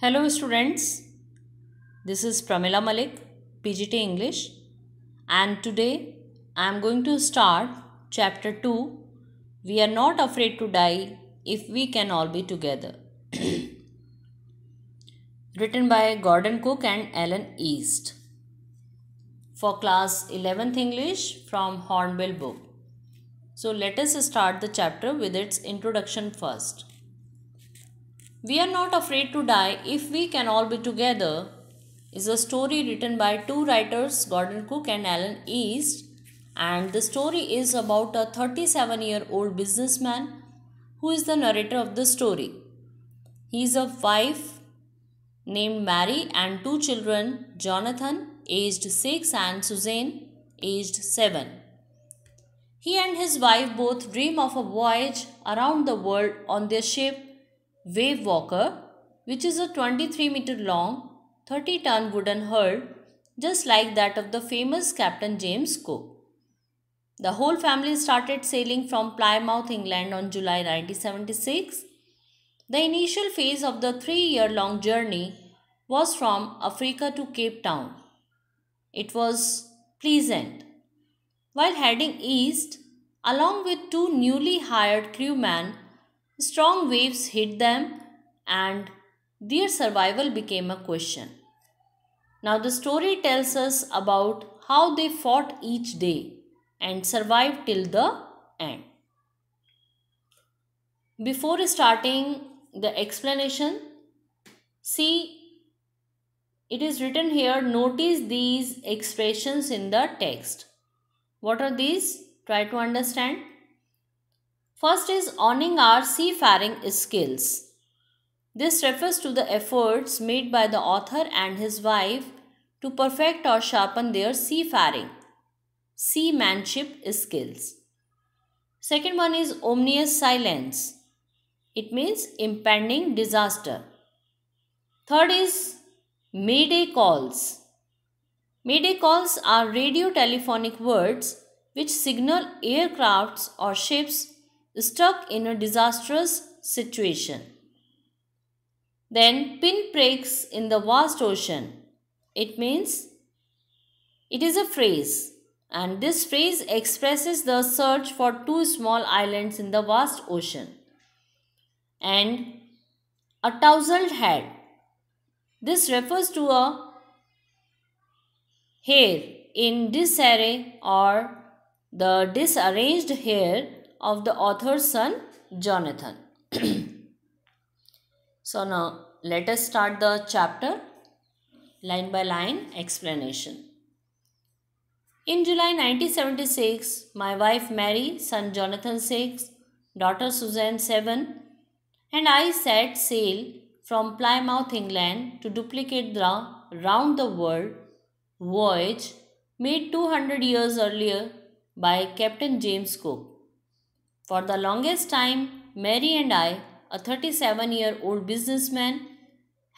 Hello students, this is Pramila Malik, PGT English and today I am going to start chapter 2, We are not afraid to die if we can all be together. Written by Gordon Cook and Alan East for class 11th English from Hornbill book. So let us start the chapter with its introduction first. We are not afraid to die if we can all be together is a story written by two writers, Gordon Cook and Alan East. And the story is about a 37 year old businessman who is the narrator of the story. He is a wife named Mary and two children, Jonathan, aged 6, and Suzanne, aged 7. He and his wife both dream of a voyage around the world on their ship Wave Walker, which is a 23 meter long, 30 ton wooden herd, just like that of the famous Captain James Cook. The whole family started sailing from Plymouth, England on July 1976. The initial phase of the three year long journey was from Africa to Cape Town. It was pleasant. While heading east, along with two newly hired crewmen, Strong waves hit them and their survival became a question. Now, the story tells us about how they fought each day and survived till the end. Before starting the explanation, see it is written here notice these expressions in the text. What are these? Try to understand. First is owning our seafaring skills. This refers to the efforts made by the author and his wife to perfect or sharpen their seafaring, seamanship skills. Second one is ominous silence. It means impending disaster. Third is mayday calls. Mayday calls are radio telephonic words which signal aircrafts or ships stuck in a disastrous situation. Then pin breaks in the vast ocean. It means it is a phrase and this phrase expresses the search for two small islands in the vast ocean. And a tousled head. This refers to a hair in disarray or the disarranged hair of the author's son Jonathan. so now let us start the chapter line by line explanation. In July 1976, my wife Mary, son Jonathan 6, daughter Suzanne 7, and I set sail from Plymouth, England to duplicate the round the world voyage made 200 years earlier by Captain James Cook. For the longest time, Mary and I, a 37 year old businessman,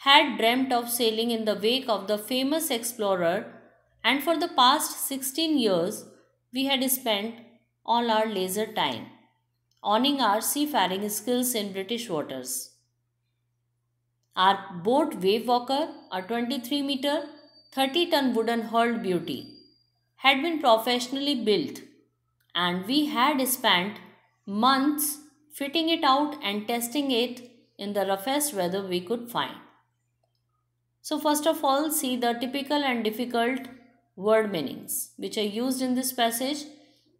had dreamt of sailing in the wake of the famous explorer, and for the past 16 years, we had spent all our leisure time honing our seafaring skills in British waters. Our boat Wave Walker, a 23 meter, 30 ton wooden hulled beauty, had been professionally built and we had spent months fitting it out and testing it in the roughest weather we could find. So first of all see the typical and difficult word meanings which are used in this passage.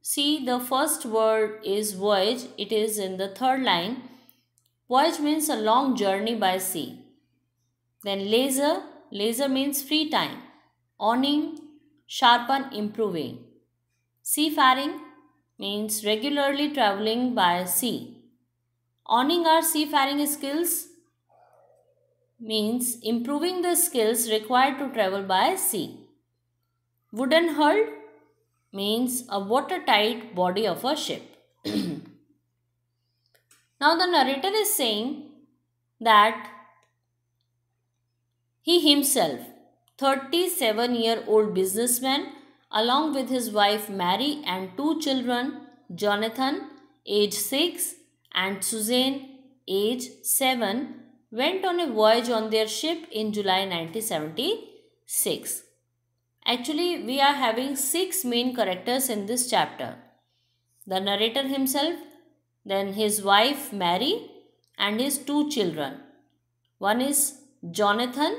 See the first word is voyage. It is in the third line. Voyage means a long journey by sea. Then laser. Laser means free time. Awning, sharpen, improving. Seafaring, means regularly traveling by sea. Owning our seafaring skills means improving the skills required to travel by sea. Wooden hull means a watertight body of a ship. now the narrator is saying that he himself, 37 year old businessman, along with his wife Mary and two children, Jonathan, age 6, and Suzanne, age 7, went on a voyage on their ship in July 1976. Actually, we are having six main characters in this chapter. The narrator himself, then his wife Mary, and his two children. One is Jonathan,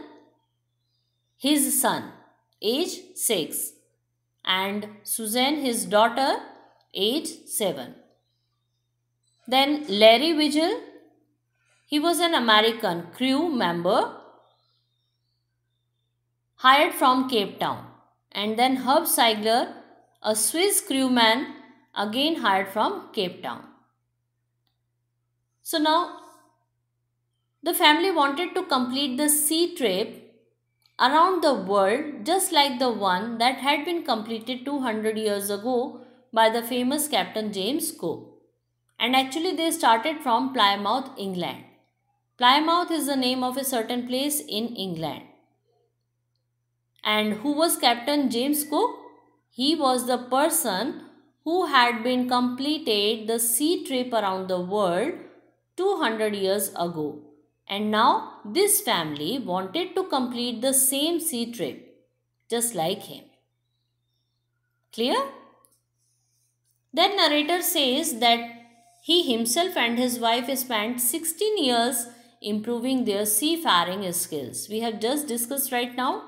his son, age 6 and Suzanne, his daughter, age 7. Then Larry Vigil, he was an American crew member hired from Cape Town. And then Herb Seigler, a Swiss crewman again hired from Cape Town. So now the family wanted to complete the sea trip around the world just like the one that had been completed 200 years ago by the famous Captain James Cook. And actually they started from Plymouth, England. Plymouth is the name of a certain place in England. And who was Captain James Cook? He was the person who had been completed the sea trip around the world 200 years ago. And now this family wanted to complete the same sea trip just like him. Clear? Then narrator says that he himself and his wife spent 16 years improving their seafaring skills. We have just discussed right now.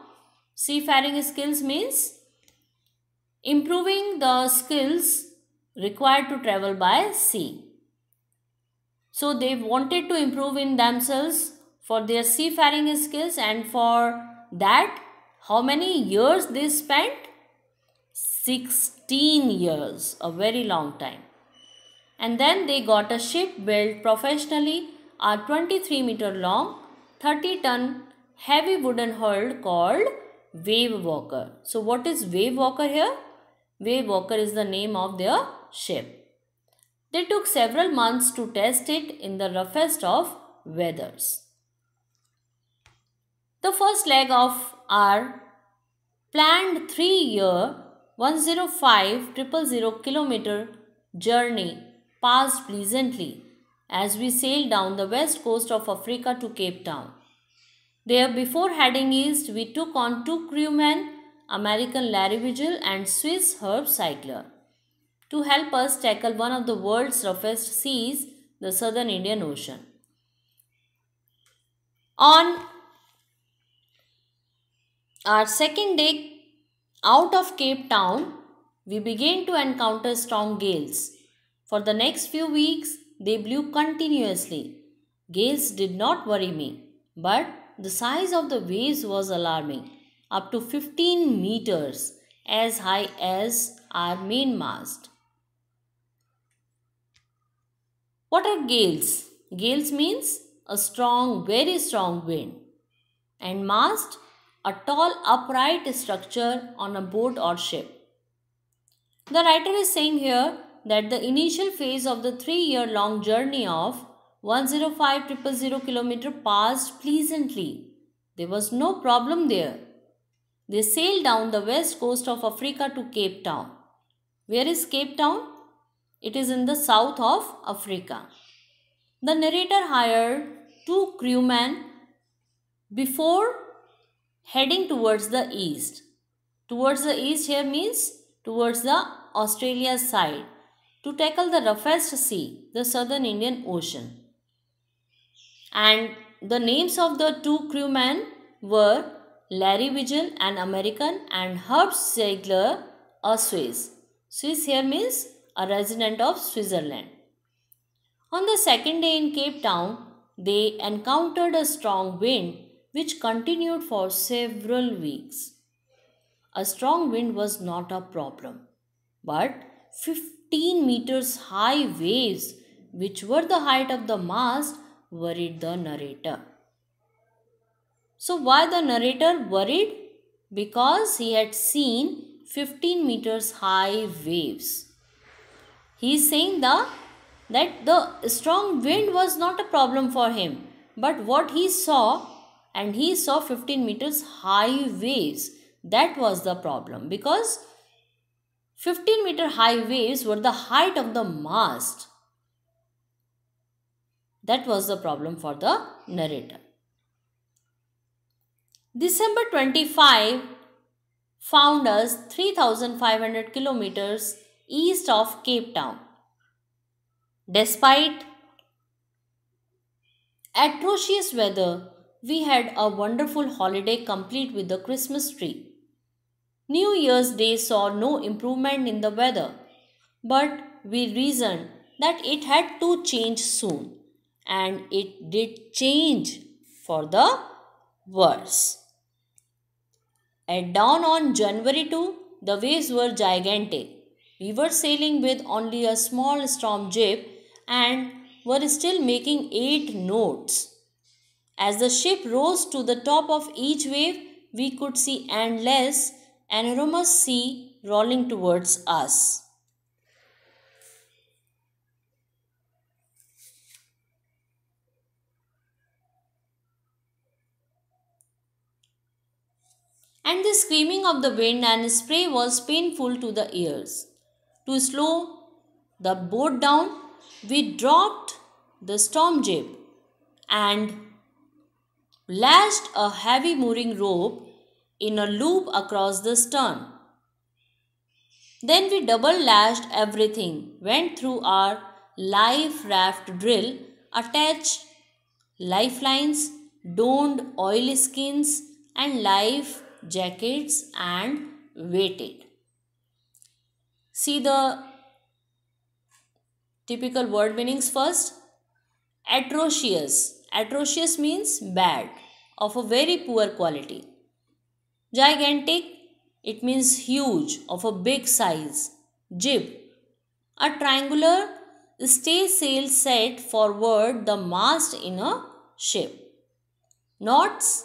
Seafaring skills means improving the skills required to travel by sea. So they wanted to improve in themselves for their seafaring skills and for that how many years they spent? 16 years, a very long time. And then they got a ship built professionally are 23 meter long, 30 ton heavy wooden hull called Wave Walker. So what is Wave Walker here? Wave Walker is the name of their ship. They took several months to test it in the roughest of weathers. The first leg of our planned three-year 105,000 kilometer journey passed pleasantly as we sailed down the west coast of Africa to Cape Town. There, before heading east, we took on two crewmen, American Larry Vigil and Swiss Herb Cycler to help us tackle one of the world's roughest seas, the Southern Indian Ocean. On our second day out of Cape Town, we began to encounter strong gales. For the next few weeks, they blew continuously. Gales did not worry me, but the size of the waves was alarming, up to 15 meters as high as our mainmast. What are gales? Gales means a strong, very strong wind. And mast, a tall upright structure on a boat or ship. The writer is saying here that the initial phase of the three-year long journey of 105,000 km passed pleasantly. There was no problem there. They sailed down the west coast of Africa to Cape Town. Where is Cape Town? It is in the south of Africa. The narrator hired two crewmen before heading towards the east. Towards the east here means towards the Australia side to tackle the roughest sea, the southern Indian Ocean. And the names of the two crewmen were Larry Vigil, an American, and Herb Ziegler, a Swiss. Swiss here means a resident of Switzerland. On the second day in Cape Town, they encountered a strong wind which continued for several weeks. A strong wind was not a problem, but 15 meters high waves, which were the height of the mast, worried the narrator. So, why the narrator worried? Because he had seen 15 meters high waves. He is saying the, that the strong wind was not a problem for him. But what he saw, and he saw 15 meters high waves. That was the problem because 15 meter high waves were the height of the mast. That was the problem for the narrator. December 25 found us 3500 kilometers east of Cape Town. Despite atrocious weather, we had a wonderful holiday complete with the Christmas tree. New Year's Day saw no improvement in the weather, but we reasoned that it had to change soon, and it did change for the worse. At dawn on January 2, the waves were gigantic we were sailing with only a small storm jib and were still making eight knots. As the ship rose to the top of each wave, we could see endless, enormous sea rolling towards us. and the screaming of the wind and spray was painful to the ears. To slow the boat down, we dropped the storm jib and lashed a heavy mooring rope in a loop across the stern. Then we double lashed everything, went through our life raft drill, attached lifelines, donned oilskins and life jackets and waited. See the typical word meanings first. Atrocious. Atrocious means bad, of a very poor quality. Gigantic, it means huge, of a big size. Jib, a triangular stay sail set forward the mast in a ship. Knots,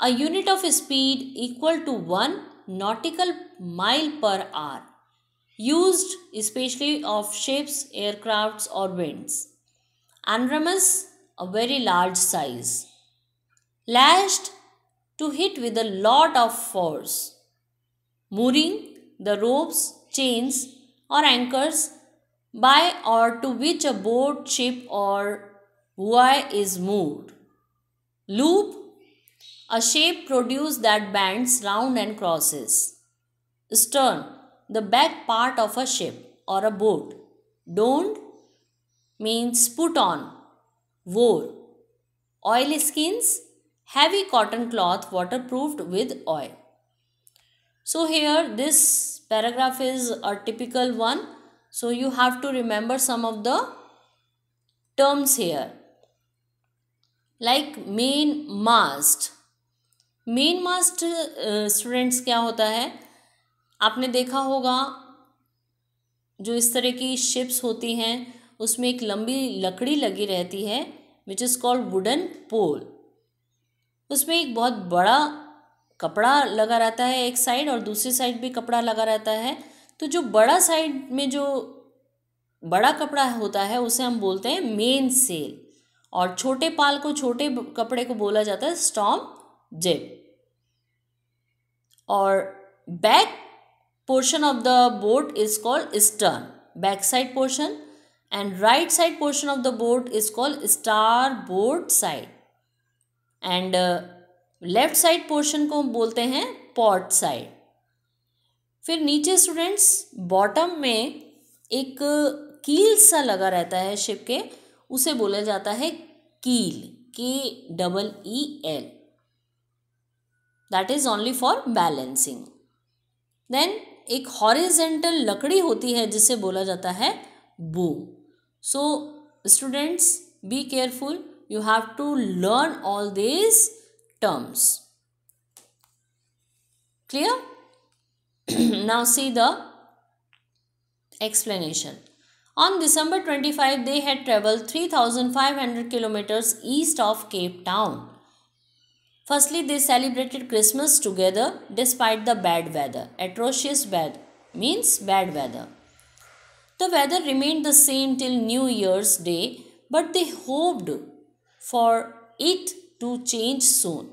a unit of speed equal to 1 nautical mile per hour used especially of ships, aircrafts or winds. Anramus, a very large size. Lashed to hit with a lot of force. Mooring, the ropes, chains or anchors by or to which a boat, ship or buoy is moved. Loop, a shape produced that bends round and crosses. Stern, the back part of a ship or a boat. Don't means put on, wore. Oil skins, heavy cotton cloth waterproofed with oil. So here this paragraph is a typical one. So you have to remember some of the terms here. Like main mast. Main mast students क्या होता है आपने देखा होगा जो इस तरह की शिप्स होती हैं उसमें एक लंबी लकड़ी लगी रहती है which is called wooden pole उसमें एक बहुत बड़ा कपड़ा लगा रहता है एक साइड और दूसरी साइड भी कपड़ा लगा रहता है तो जो बड़ा साइड में जो बड़ा कपड़ा होता है उसे हम बोलते हैं मेन सेल और छोटे पाल को छोटे कपड़े को बोला जाता है स्टॉम जेब और back portion of the boat is called stern back side portion and right side portion of the boat is called starboard side and uh, left side portion ko हम बोलते हैं पॉट साइड फिर नीचे students bottom में एक कील सा लगा रहता है शिप के उसे बोला जाता है keel K double E L that is only for balancing then एक हॉरिजेंटल लकड़ी होती है जिसे बोला जाता है boom so students be careful you have to learn all this terms clear now see the explanation on December twenty five they had travel three thousand five hundred kilometres east of Cape Town Firstly, they celebrated Christmas together despite the bad weather. Atrocious bad means bad weather. The weather remained the same till New Year's Day, but they hoped for it to change soon.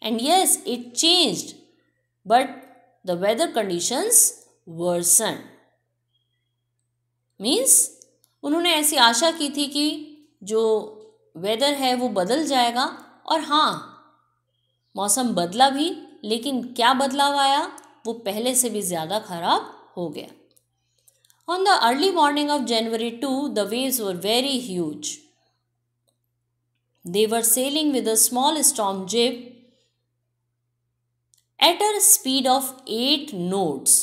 And yes, it changed, but the weather conditions worsened. Means उन्होंने ऐसी आशा की थी कि जो weather है वो बदल जाएगा और हाँ मौसम बदला भी लेकिन क्या बदलाव आया वो पहले से भी ज़्यादा खराब हो गया on the early morning of January two the waves were very huge they were sailing with a small storm jib at a speed of eight knots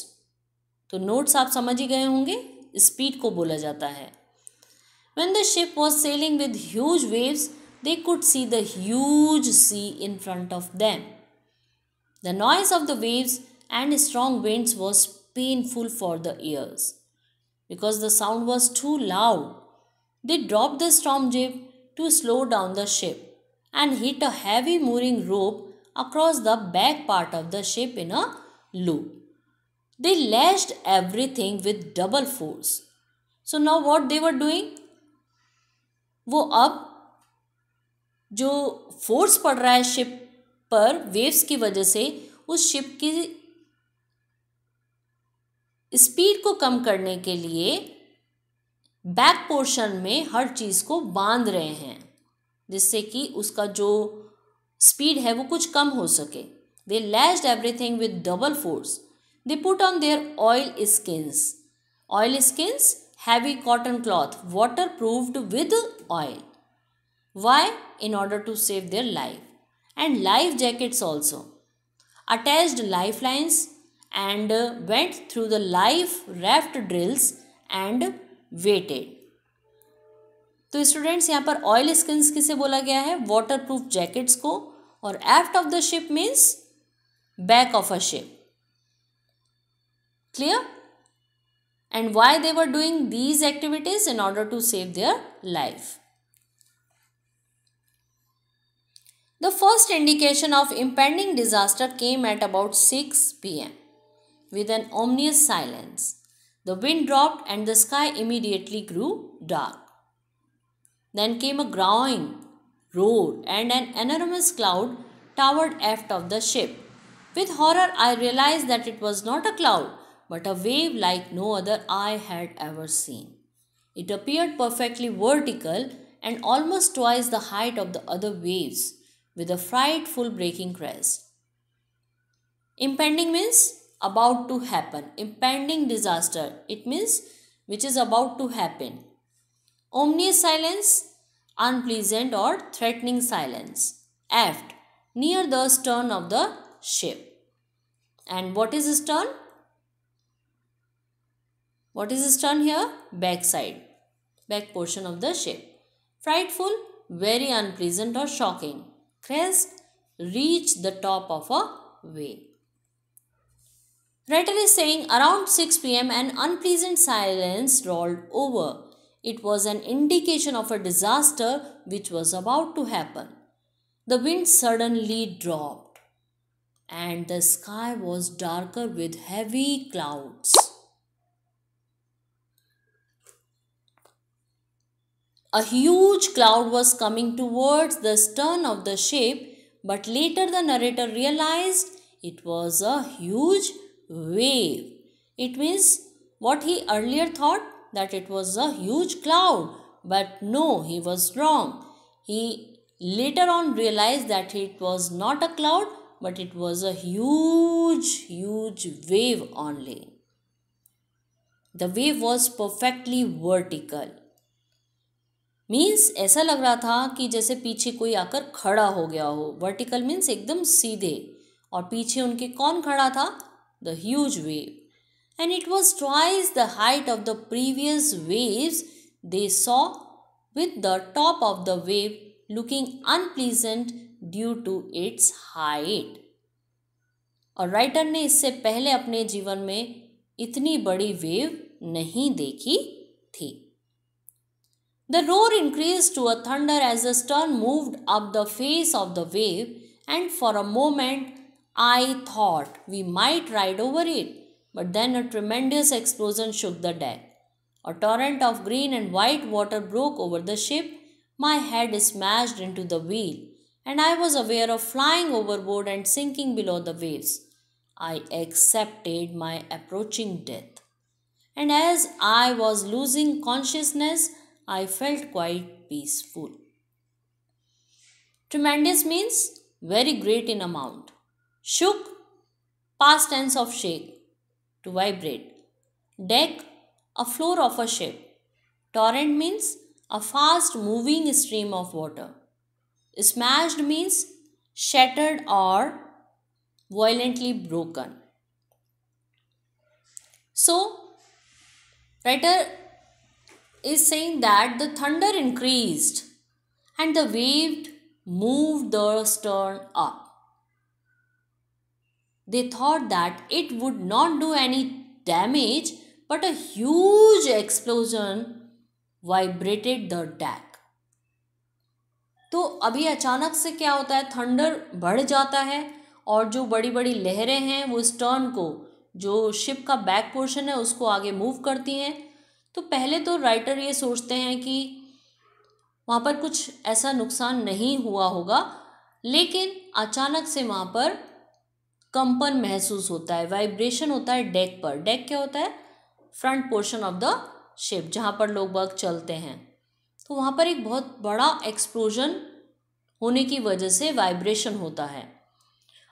तो नोट्स आप समझ ही गए होंगे स्पीड को बोला जाता है when the ship was sailing with huge waves they could see the huge sea in front of them. The noise of the waves and strong winds was painful for the ears because the sound was too loud. They dropped the storm jib to slow down the ship and hit a heavy mooring rope across the back part of the ship in a loop. They lashed everything with double force. So now what they were doing? वो अब जो force पड़ रहा है ship पर waves की वजह से उस शिप की स्पीड को कम करने के लिए बैक पोर्शन में हर चीज़ को बांध रहे हैं जिससे कि उसका जो स्पीड है वो कुछ कम हो सके they lashed everything with double force they put on their oil skins oil skins heavy cotton cloth water proofed with oil Why? In order to save their life. And life jackets also. Attached lifelines and uh, went through the life raft drills and waited. तो students, यहाँ पर oil skins किसे बोला गया है water proof jackets को और aft of the ship means back of a ship clear and why they were doing these activities in order to save their life. The first indication of impending disaster came at about 6 pm with an ominous silence. The wind dropped and the sky immediately grew dark. Then came a growling roar and an enormous cloud towered aft of the ship. With horror, I realized that it was not a cloud, but a wave like no other I had ever seen. It appeared perfectly vertical and almost twice the height of the other waves with a frightful breaking crash. Impending means about to happen. Impending disaster. It means which is about to happen. Omnious silence, unpleasant or threatening silence. Aft, near the stern of the ship. And what is stern? What is stern here? Backside, back portion of the ship. Frightful, very unpleasant or shocking crest reach the top of a wave. Writer is saying around 6 pm an unpleasant silence rolled over. It was an indication of a disaster which was about to happen. The wind suddenly dropped and the sky was darker with heavy clouds. A huge cloud was coming towards the stern of the ship, but later the narrator realized it was a huge wave. It means what he earlier thought that it was a huge cloud, but no, he was wrong. He later on realized that it was not a cloud, but it was a huge, huge wave only. The wave was perfectly vertical. Means ऐसा लग रहा था कि जैसे पीछे कोई आकर खड़ा हो गया हो वर्टिकल मीन्स एकदम सीधे और पीछे उनके कौन खड़ा था the huge wave and it was twice the height of the previous waves they saw with the top of the wave looking unpleasant due to its height और राइटर ने इससे पहले अपने जीवन में इतनी बड़ी वेव नहीं देखी थी The roar increased to a thunder as the stern moved up the face of the wave, and for a moment I thought we might ride over it. But then a tremendous explosion shook the deck. A torrent of green and white water broke over the ship. My head smashed into the wheel, and I was aware of flying overboard and sinking below the waves. I accepted my approaching death. And as I was losing consciousness, I felt quite peaceful. Tremendous means very great in amount. Shook, past tense of shake, to vibrate. Deck, a floor of a ship. Torrent means a fast moving stream of water. Smashed means shattered or violently broken. So, writer is saying that the thunder increased and the wave moved the stern up. They thought that it would not do any damage, but a huge explosion vibrated the deck. तो अभी अचानक से क्या होता है thunder बढ़ जाता है और जो बड़ी बड़ी लहरें हैं वो स्टर्न को जो शिप का बैक पोर्शन है उसको आगे मूव करती हैं तो पहले तो राइटर ये सोचते हैं कि वहाँ पर कुछ ऐसा नुकसान नहीं हुआ होगा लेकिन अचानक से वहाँ पर कंपन महसूस होता है वाइब्रेशन होता है डेक पर डेक क्या होता है front portion of the ship जहाँ पर लोग वर्ग चलते हैं तो वहाँ पर एक बहुत बड़ा एक्सप्लोजन होने की वजह से वाइब्रेशन होता है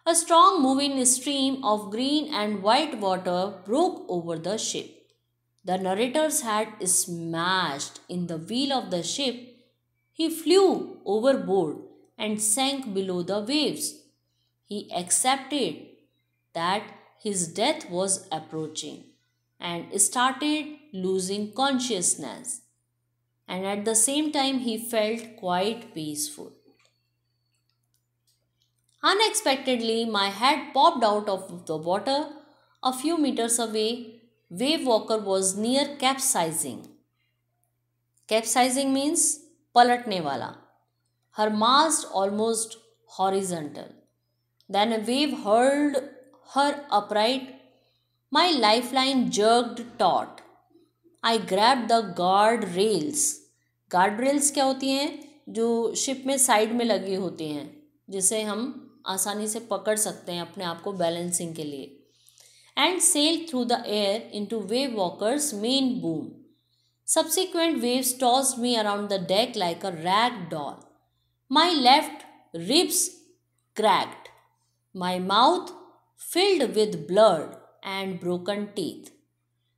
a strong moving stream of green and white water broke over the ship The narrator's hat smashed in the wheel of the ship. He flew overboard and sank below the waves. He accepted that his death was approaching and started losing consciousness. And at the same time, he felt quite peaceful. Unexpectedly, my head popped out of the water a few meters away Wave Walker was near capsizing capsizing means पलटने वाला her mast almost horizontal then a wave hurled her upright my life line jerked taut I grab the guard rails guard rails क्या होती हैं जो ship में side में लगी होती हैं जिसे हम आसानी से पकड़ सकते हैं अपने आप को बैलेंसिंग के लिए and sailed through the air into Wave Walker's main boom. Subsequent waves tossed me around the deck like a rag doll. My left ribs cracked, my mouth filled with blood and broken teeth.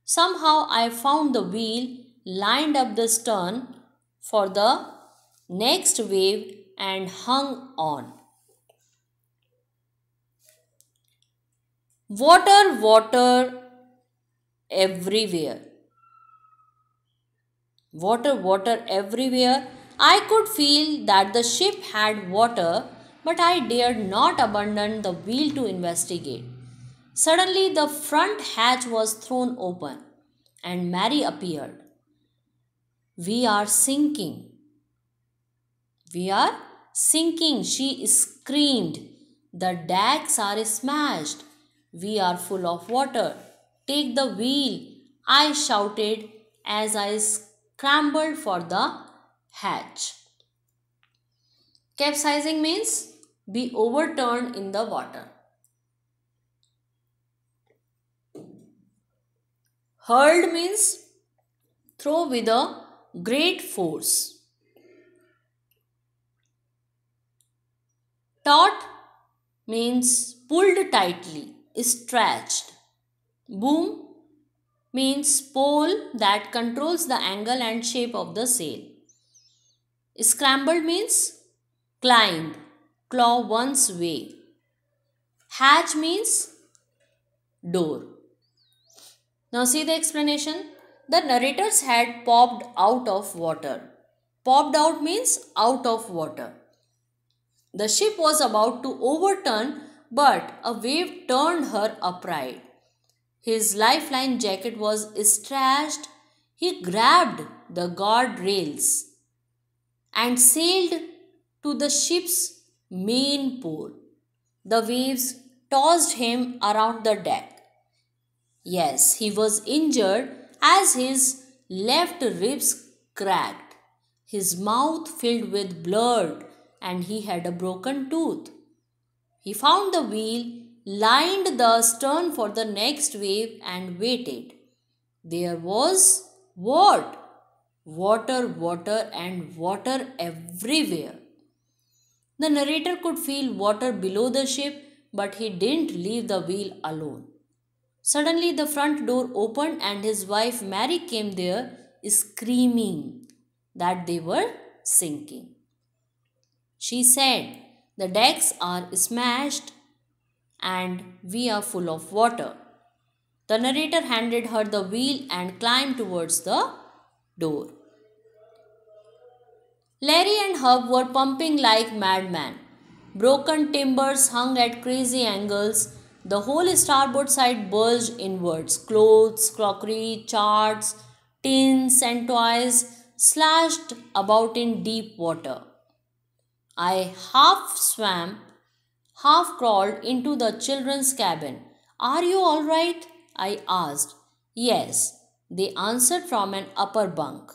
Somehow I found the wheel, lined up the stern for the next wave, and hung on. Water, water everywhere. Water, water everywhere. I could feel that the ship had water, but I dared not abandon the wheel to investigate. Suddenly, the front hatch was thrown open, and Mary appeared. We are sinking. We are sinking, she screamed. The decks are smashed. We are full of water. Take the wheel, I shouted as I scrambled for the hatch. Capsizing means be overturned in the water. Hurled means throw with a great force. Taut means pulled tightly stretched. Boom means pole that controls the angle and shape of the sail. Scramble means climb, claw one's way. Hatch means door. Now see the explanation. The narrators had popped out of water. Popped out means out of water. The ship was about to overturn but a wave turned her upright. His lifeline jacket was stretched. He grabbed the guardrails and sailed to the ship's main pole. The waves tossed him around the deck. Yes, he was injured as his left ribs cracked, his mouth filled with blood, and he had a broken tooth. He found the wheel, lined the stern for the next wave, and waited. There was what? Water, water, and water everywhere. The narrator could feel water below the ship, but he didn't leave the wheel alone. Suddenly, the front door opened, and his wife Mary came there screaming that they were sinking. She said, the decks are smashed and we are full of water. The narrator handed her the wheel and climbed towards the door. Larry and Hub were pumping like madmen. Broken timbers hung at crazy angles. The whole starboard side bulged inwards. Clothes, crockery, charts, tins, and toys slashed about in deep water. I half swam, half crawled into the children's cabin. Are you all right? I asked. Yes, they answered from an upper bunk.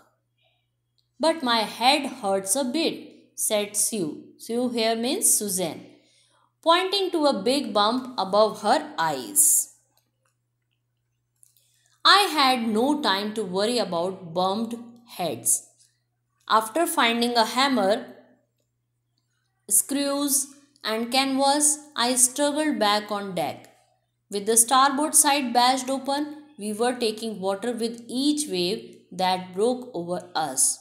But my head hurts a bit, said Sue. Sue here means Susan, pointing to a big bump above her eyes. I had no time to worry about bumped heads. After finding a hammer, screws and canvas, I struggled back on deck. With the starboard side bashed open, we were taking water with each wave that broke over us.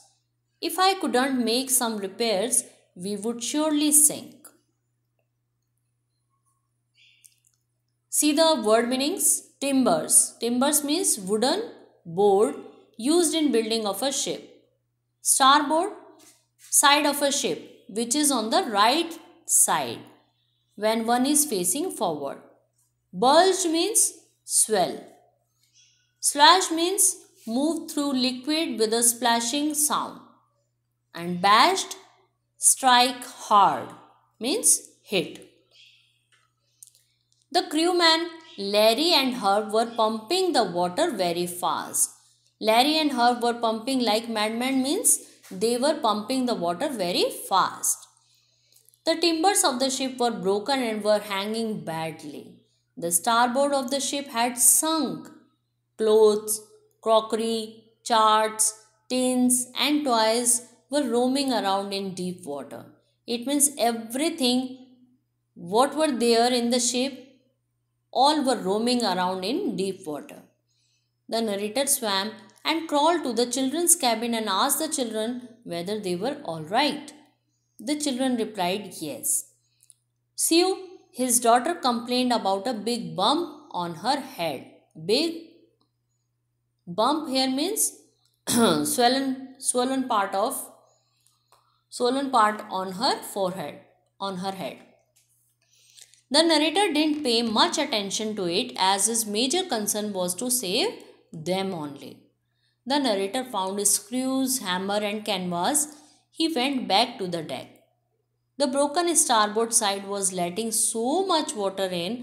If I couldn't make some repairs, we would surely sink. See the word meanings? Timbers. Timbers means wooden board used in building of a ship. Starboard, side of a ship which is on the right side when one is facing forward. Bulge means swell. Slash means move through liquid with a splashing sound. And bashed, strike hard means hit. The crewman Larry and Herb were pumping the water very fast. Larry and Herb were pumping like madmen means they were pumping the water very fast. The timbers of the ship were broken and were hanging badly. The starboard of the ship had sunk. Clothes, crockery, charts, tins, and toys were roaming around in deep water. It means everything what were there in the ship all were roaming around in deep water. The narrator swam and crawled to the children's cabin and asked the children whether they were all right. The children replied yes. Sue, his daughter complained about a big bump on her head. Big bump here means swollen swollen part of swollen part on her forehead on her head. The narrator didn't pay much attention to it as his major concern was to save them only. The narrator found screws, hammer, and canvas. He went back to the deck. The broken starboard side was letting so much water in.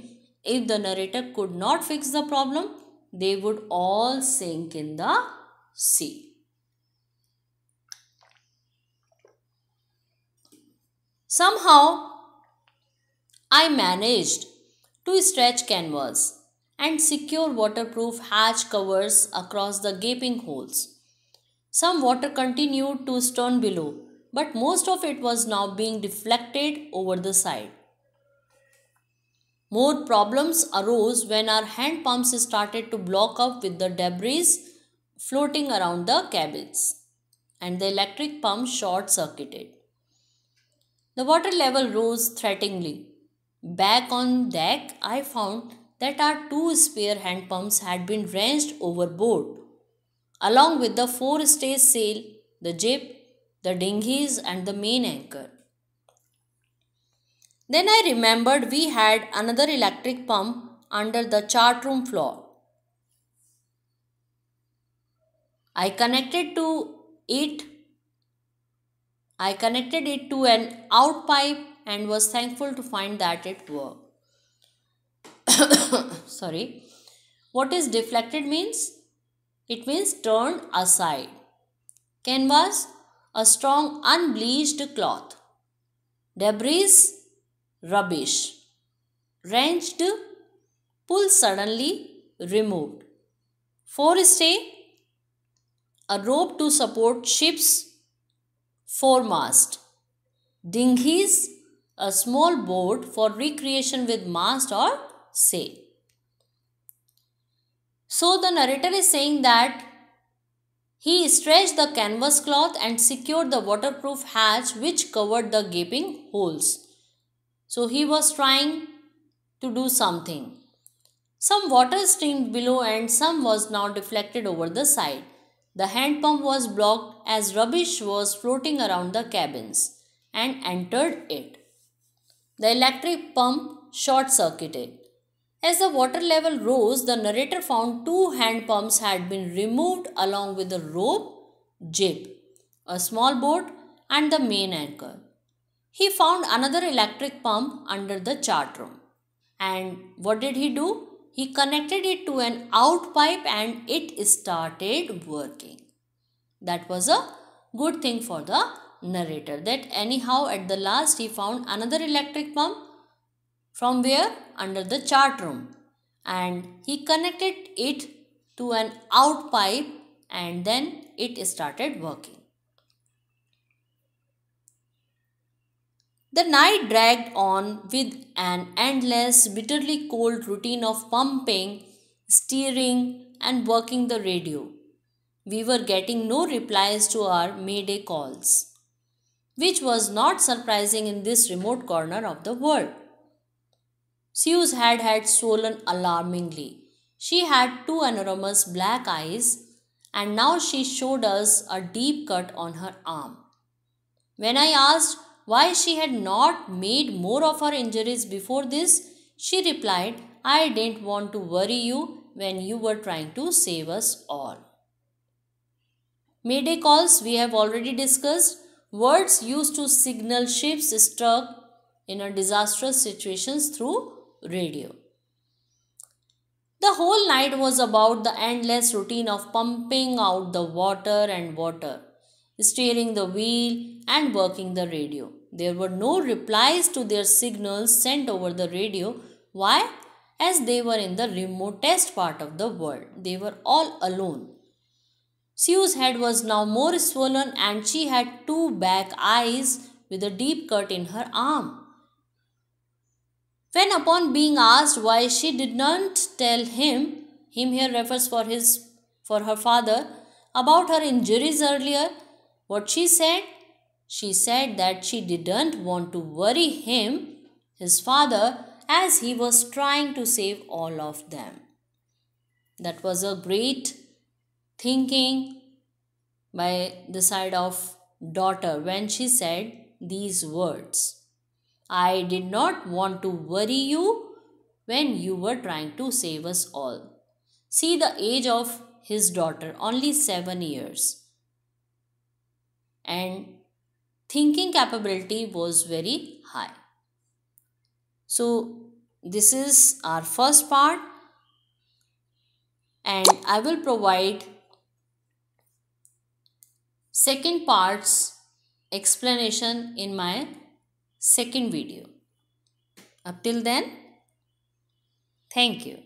If the narrator could not fix the problem, they would all sink in the sea. Somehow, I managed to stretch canvas and secure waterproof hatch covers across the gaping holes. Some water continued to stern below, but most of it was now being deflected over the side. More problems arose when our hand pumps started to block up with the debris floating around the cabins and the electric pump short circuited. The water level rose threateningly. Back on deck, I found that our two spare hand pumps had been wrenched overboard. Along with the four staysail, sail, the jib, the dinghies, and the main anchor. Then I remembered we had another electric pump under the chart room floor. I connected to it. I connected it to an out pipe and was thankful to find that it worked. sorry what is deflected means it means turned aside canvas a strong unbleached cloth debris rubbish wrenched pull suddenly removed forestay a rope to support ships foremast dinghies a small boat for recreation with mast or say. So the narrator is saying that he stretched the canvas cloth and secured the waterproof hatch which covered the gaping holes. So he was trying to do something. Some water streamed below and some was now deflected over the side. The hand pump was blocked as rubbish was floating around the cabins and entered it. The electric pump short circuited. As the water level rose, the narrator found two hand pumps had been removed along with the rope, jib, a small boat, and the main anchor. He found another electric pump under the chart room. And what did he do? He connected it to an out pipe and it started working. That was a good thing for the narrator that anyhow at the last he found another electric pump from there under the chart room and he connected it to an out pipe and then it started working. The night dragged on with an endless, bitterly cold routine of pumping, steering, and working the radio. We were getting no replies to our Mayday calls, which was not surprising in this remote corner of the world. Sue's head had swollen alarmingly. She had two enormous black eyes, and now she showed us a deep cut on her arm. When I asked why she had not made more of her injuries before this, she replied, I didn't want to worry you when you were trying to save us all. Mayday calls we have already discussed. Words used to signal ships struck in a disastrous situations through radio. The whole night was about the endless routine of pumping out the water and water, steering the wheel, and working the radio. There were no replies to their signals sent over the radio. Why? As they were in the remotest part of the world. They were all alone. Sue's head was now more swollen and she had two back eyes with a deep cut in her arm. When upon being asked why she did not tell him, him here refers for his for her father about her injuries earlier, what she said? She said that she didn't want to worry him, his father, as he was trying to save all of them. That was a great thinking by the side of daughter when she said these words. I did not want to worry you when you were trying to save us all. See the age of his daughter, only seven years. And thinking capability was very high. So, this is our first part, and I will provide second parts explanation in my second video. Up till then, thank you.